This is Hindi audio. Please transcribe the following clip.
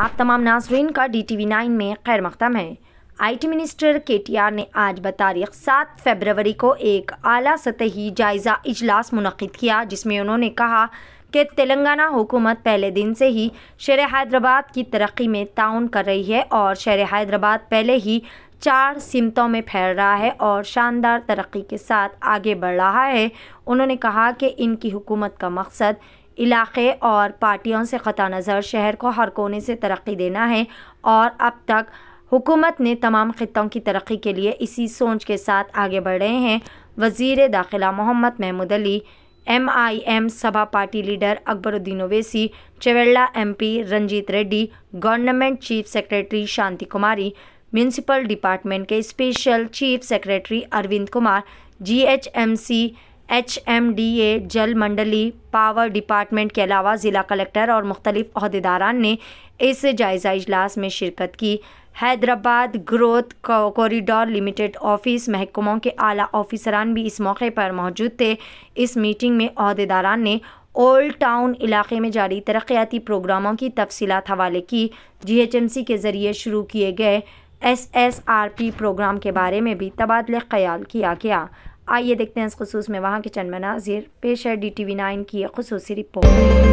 आप तमाम नाजरन का डी टी वी नाइन में खैर मकदम है I T minister K T R ने आज बतारीख सात फेबरवरी को एक अली सतही जायज़ा इजलास मनद किया जिसमें उन्होंने कहा कि तेलंगाना हुकूमत पहले दिन से ही शेर हैदराबाद की तरक्की में ताउन कर रही है और शेर हैदराबाद पहले ही चार सिमतों में फैल रहा है और शानदार तरक्की के साथ आगे बढ़ रहा है उन्होंने कहा कि इनकी हुकूमत का मकसद इलाक़े और पार्टियों से ख़त नज़र शहर को हर कोने से तरक्की देना है और अब तक हुकूमत ने तमाम खत्ों की तरक्की के लिए इसी सोच के साथ आगे बढ़ रहे हैं वज़ी दाखिला Mohammad Mahmood Ali M I M सभा party leader Akbaruddin Owaisi Chevella P Ranjith Reddy government chief secretary Shanti Kumari municipal department के special chief secretary Arvind Kumar C H M D A जल मंडली पावर डिपार्टमेंट के अलावा ज़िला कलेक्टर और मुख्तलिफारदारान ने इस जायज़ा इजलास में शिरकत की Hyderabad growth corridor limited office महकमों के आला ऑफिसरान भी इस मौके पर मौजूद थे इस मीटिंग में अहदेदारान ने ओल्ड टाउन इलाके में जारी तरक्याती प्रोग्रामों की तफसीत हवाले की जी एच एम सी के ज़रिए शुरू किए गए S S R P program के बारे में भी तबादला ख्याल किया गया आइए देखते हैं इस खसूस में वहाँ के चंद मनाजिर पेश है डी टी वी नाइन की खसूसी रिपोर्ट